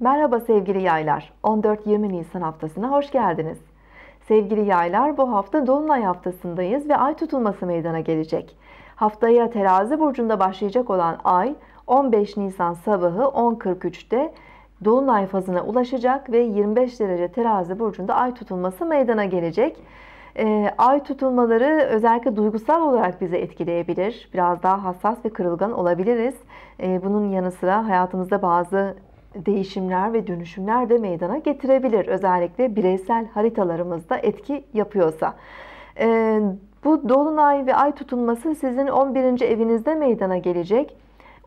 Merhaba sevgili yaylar. 14-20 Nisan haftasına hoş geldiniz. Sevgili yaylar bu hafta Dolunay haftasındayız ve ay tutulması meydana gelecek. Haftaya terazi burcunda başlayacak olan ay 15 Nisan sabahı 10.43'te Dolunay fazına ulaşacak ve 25 derece terazi burcunda ay tutulması meydana gelecek. Ee, ay tutulmaları özellikle duygusal olarak bizi etkileyebilir. Biraz daha hassas ve kırılgan olabiliriz. Ee, bunun yanı sıra hayatımızda bazı değişimler ve dönüşümler de meydana getirebilir. Özellikle bireysel haritalarımızda etki yapıyorsa. Ee, bu dolunay ve ay tutulması sizin 11. evinizde meydana gelecek.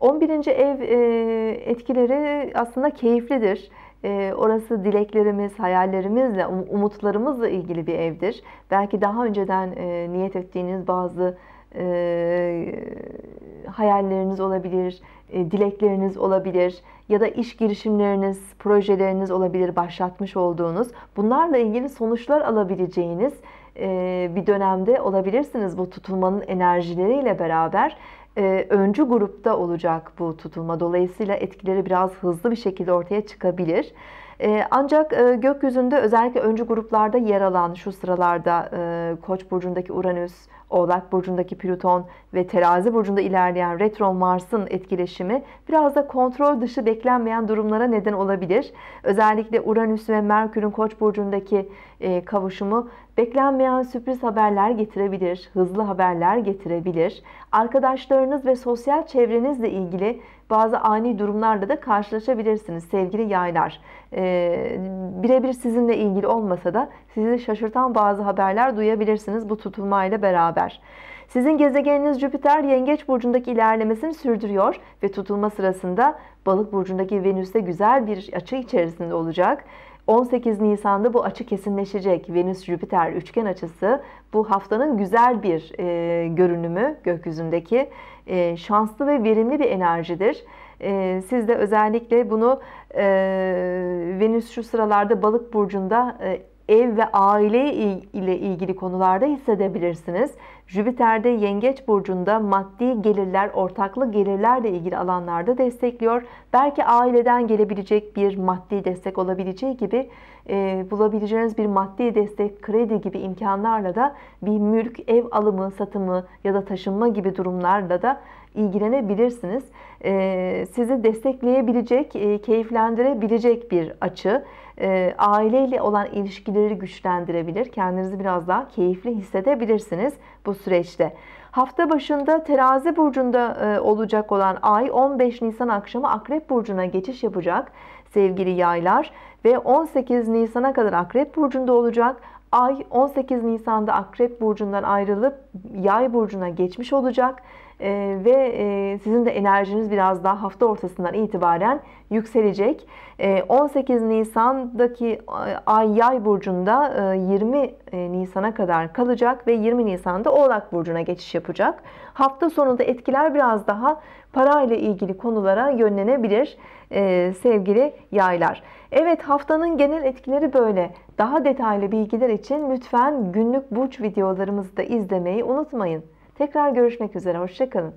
11. ev e, etkileri aslında keyiflidir. Ee, orası dileklerimiz, hayallerimizle, um, umutlarımızla ilgili bir evdir. Belki daha önceden e, niyet ettiğiniz bazı e, hayalleriniz olabilir, e, dilekleriniz olabilir ya da iş girişimleriniz, projeleriniz olabilir başlatmış olduğunuz. Bunlarla ilgili sonuçlar alabileceğiniz e, bir dönemde olabilirsiniz bu tutulmanın enerjileriyle beraber. E, öncü grupta olacak bu tutulma. Dolayısıyla etkileri biraz hızlı bir şekilde ortaya çıkabilir. Ancak gökyüzünde özellikle öncü gruplarda yer alan şu sıralarda Koç burcundaki Uranüs, Oğlak burcundaki Plüton ve Terazi burcunda ilerleyen retro Mars'ın etkileşimi biraz da kontrol dışı beklenmeyen durumlara neden olabilir. Özellikle Uranüs ve Merkür'ün Koç burcundaki e, kavuşumu beklenmeyen sürpriz haberler getirebilir, hızlı haberler getirebilir. Arkadaşlarınız ve sosyal çevrenizle ilgili bazı ani durumlarla da karşılaşabilirsiniz sevgili yaylar. Ee, Birebir sizinle ilgili olmasa da sizi şaşırtan bazı haberler duyabilirsiniz bu tutulmayla beraber sürer. Sizin gezegeniniz Jüpiter Yengeç burcundaki ilerlemesini sürdürüyor ve tutulma sırasında Balık burcundaki Venüs'te güzel bir açı içerisinde olacak. 18 Nisan'da bu açı kesinleşecek. Venüs-Jüpiter üçgen açısı bu haftanın güzel bir e, görünümü gökyüzündeki e, şanslı ve verimli bir enerjidir. E, siz de özellikle bunu e, Venüs şu sıralarda Balık burcunda e, ev ve aile ile ilgili konularda hissedebilirsiniz. Jüpiter'de Yengeç burcunda maddi gelirler, ortaklı gelirlerle ilgili alanlarda destekliyor. Belki aileden gelebilecek bir maddi destek olabileceği gibi e, bulabileceğiniz bir maddi destek, kredi gibi imkanlarla da bir mülk, ev alımı, satımı ya da taşınma gibi durumlarla da ilgilenebilirsiniz. E, sizi destekleyebilecek, e, keyiflendirebilecek bir açı e, aileyle olan ilişkileri güçlendirebilir. Kendinizi biraz daha keyifli hissedebilirsiniz bu süreçte. Hafta başında terazi burcunda e, olacak olan ay 15 Nisan akşamı akrep burcuna geçiş yapacak sevgili yaylar ve 18 Nisan'a kadar akrep burcunda olacak. Ay 18 Nisan'da akrep burcundan ayrılıp yay burcuna geçmiş olacak e, ve e, sizin de enerjiniz biraz daha hafta ortasından itibaren yükselecek. Ee, e, 18 Nisan'daki ay Yay burcunda e, 20 e, Nisan'a kadar kalacak ve 20 Nisan'da Oğlak burcuna geçiş yapacak. Hafta sonunda etkiler biraz daha parayla ilgili konulara yönlenebilir e, sevgili yaylar. Evet haftanın genel etkileri böyle. Daha detaylı bilgiler için lütfen günlük burç videolarımızı da izlemeyi unutmayın. Tekrar görüşmek üzere, hoşçakalın.